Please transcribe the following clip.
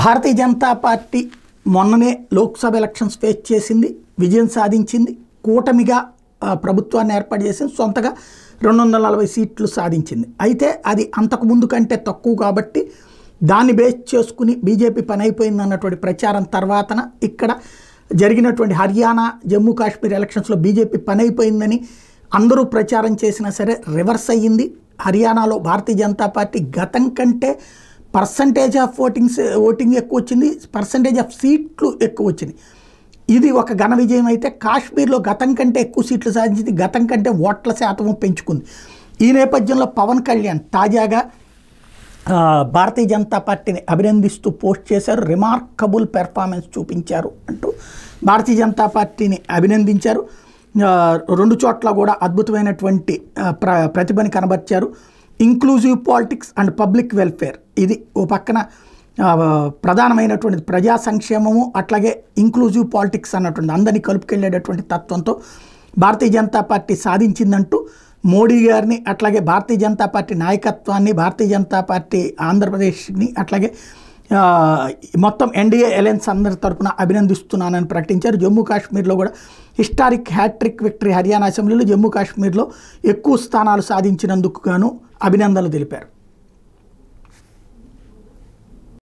భారతీయ Janata party మొన్ననే Lok Sabha elections face చేసింది విజయం సాధించింది కూటమిగా ప్రభుత్వాన్ని ఏర్పాటు చేసింది సొంతగా రెండు వందల నలభై సీట్లు సాధించింది అయితే అది అంతకుముందు కంటే తక్కువ కాబట్టి దాన్ని బేస్ చేసుకుని బీజేపీ పని అయిపోయింది అన్నటువంటి ప్రచారం తర్వాతన ఇక్కడ జరిగినటువంటి హర్యానా జమ్మూ కాశ్మీర్ ఎలక్షన్స్లో బీజేపీ పని అయిపోయిందని అందరూ ప్రచారం చేసినా సరే రివర్స్ అయ్యింది హర్యానాలో భారతీయ జనతా పార్టీ గతం కంటే పర్సంటేజ్ ఆఫ్ ఓటింగ్స్ ఓటింగ్ ఎక్కువ వచ్చింది పర్సంటేజ్ ఆఫ్ సీట్లు ఎక్కువ వచ్చినాయి ఇది ఒక ఘన విజయం అయితే కాశ్మీర్లో గతం కంటే ఎక్కువ సీట్లు సాధించింది గతం కంటే ఓట్ల శాతం పెంచుకుంది ఈ నేపథ్యంలో పవన్ కళ్యాణ్ తాజాగా భారతీయ జనతా పార్టీని అభినందిస్తూ పోస్ట్ చేశారు రిమార్కబుల్ పెర్ఫార్మెన్స్ చూపించారు అంటూ భారతీయ జనతా పార్టీని అభినందించారు రెండు చోట్ల కూడా అద్భుతమైనటువంటి ప్ర ప్రతిభని కనబర్చారు inclusive politics and public welfare ఇది ఓ పక్కన ప్రధానమైనటువంటి ప్రజా సంక్షేమము అట్లాగే ఇంక్లూజివ్ పాలిటిక్స్ అన్నటువంటి అందరినీ కలుపుకెళ్ళేటటువంటి తత్వంతో భారతీయ జనతా పార్టీ సాధించిందంటూ మోడీ గారిని అట్లాగే భారతీయ జనతా పార్టీ నాయకత్వాన్ని భారతీయ జనతా పార్టీ ఆంధ్రప్రదేశ్ని అట్లాగే మొత్తం ఎన్డీఏ అలయన్స్ అందరి తరఫున అభినందిస్తున్నానని ప్రకటించారు జమ్మూ కాశ్మీర్లో కూడా హిస్టారిక్ హ్యాట్రిక్ విక్టరీ హర్యానా అసెంబ్లీలో జమ్మూ కాశ్మీర్లో ఎక్కువ స్థానాలు సాధించినందుకు గాను అభినందనలు తెలిపారు